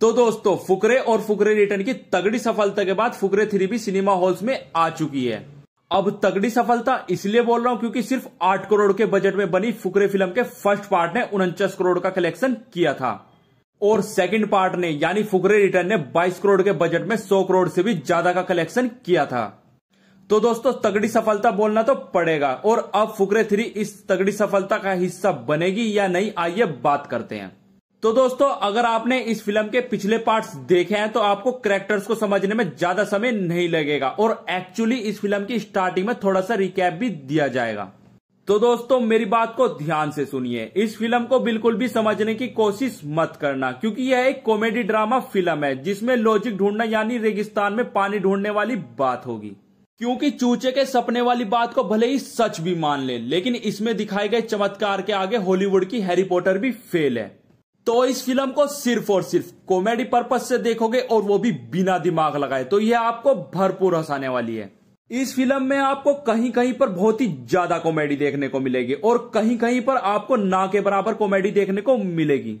तो दोस्तों फुकरे और फुकरे रिटर्न की तगड़ी सफलता के बाद फुकरे थ्री भी सिनेमा हॉल्स में आ चुकी है अब तगड़ी सफलता इसलिए बोल रहा हूं क्योंकि सिर्फ आठ करोड़ के बजट में बनी फुकरे फिल्म के फर्स्ट पार्ट ने उनचास करोड़ का कलेक्शन किया था और सेकंड पार्ट ने यानी फुकरे रिटर्न ने 22 करोड़ के बजट में 100 करोड़ से भी ज्यादा का कलेक्शन किया था तो दोस्तों तगड़ी सफलता बोलना तो पड़ेगा और अब फुकरे थ्री इस तगड़ी सफलता का हिस्सा बनेगी या नहीं आइए बात करते हैं तो दोस्तों अगर आपने इस फिल्म के पिछले पार्ट्स देखे हैं तो आपको करेक्टर्स को समझने में ज्यादा समय नहीं लगेगा और एक्चुअली इस फिल्म की स्टार्टिंग में थोड़ा सा रिकैप भी दिया जाएगा तो दोस्तों मेरी बात को ध्यान से सुनिए इस फिल्म को बिल्कुल भी समझने की कोशिश मत करना क्योंकि यह एक कॉमेडी ड्रामा फिल्म है जिसमें लॉजिक ढूंढना यानी रेगिस्तान में पानी ढूंढने वाली बात होगी क्योंकि चूचे के सपने वाली बात को भले ही सच भी मान ले, लेकिन इसमें दिखाए गए चमत्कार के आगे हॉलीवुड की हैरी पॉटर भी फेल है तो इस फिल्म को सिर्फ और सिर्फ कॉमेडी पर्पज से देखोगे और वो भी बिना दिमाग लगाए तो यह आपको भरपूर हंसाने वाली है इस फिल्म में आपको कहीं कहीं पर बहुत ही ज्यादा कॉमेडी देखने को मिलेगी और कहीं कहीं पर आपको ना के बराबर कॉमेडी देखने को मिलेगी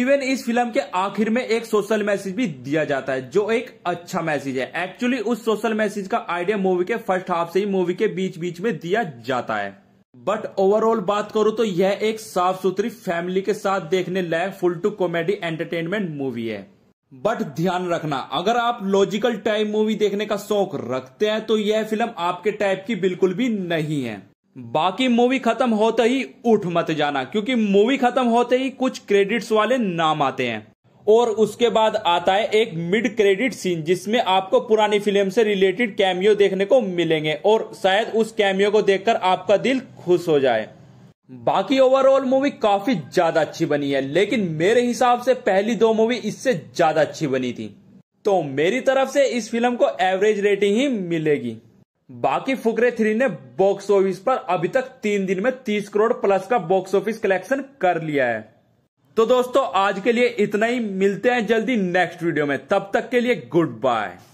इवन इस फिल्म के आखिर में एक सोशल मैसेज भी दिया जाता है जो एक अच्छा मैसेज है एक्चुअली उस सोशल मैसेज का आइडिया मूवी के फर्स्ट हाफ से ही मूवी के बीच बीच में दिया जाता है बट ओवरऑल बात करूं तो यह एक साफ सुथरी फैमिली के साथ देखने लायक full to comedy entertainment movie है बट ध्यान रखना अगर आप लॉजिकल टाइप मूवी देखने का शौक रखते हैं तो यह फिल्म आपके टाइप की बिल्कुल भी नहीं है बाकी मूवी खत्म होते ही उठ मत जाना क्योंकि मूवी खत्म होते ही कुछ क्रेडिट्स वाले नाम आते हैं और उसके बाद आता है एक मिड क्रेडिट सीन जिसमें आपको पुरानी फिल्म से रिलेटेड कैमियो देखने को मिलेंगे और शायद उस कैमियो को देखकर आपका दिल खुश हो जाए बाकी ओवरऑल मूवी काफी ज्यादा अच्छी बनी है लेकिन मेरे हिसाब से पहली दो मूवी इससे ज्यादा अच्छी बनी थी तो मेरी तरफ से इस फिल्म को एवरेज रेटिंग ही मिलेगी बाकी फुकरे थ्री ने बॉक्स ऑफिस पर अभी तक तीन दिन में तीस करोड़ प्लस का बॉक्स ऑफिस कलेक्शन कर लिया है तो दोस्तों आज के लिए इतना ही मिलते हैं जल्दी नेक्स्ट वीडियो में तब तक के लिए गुड बाय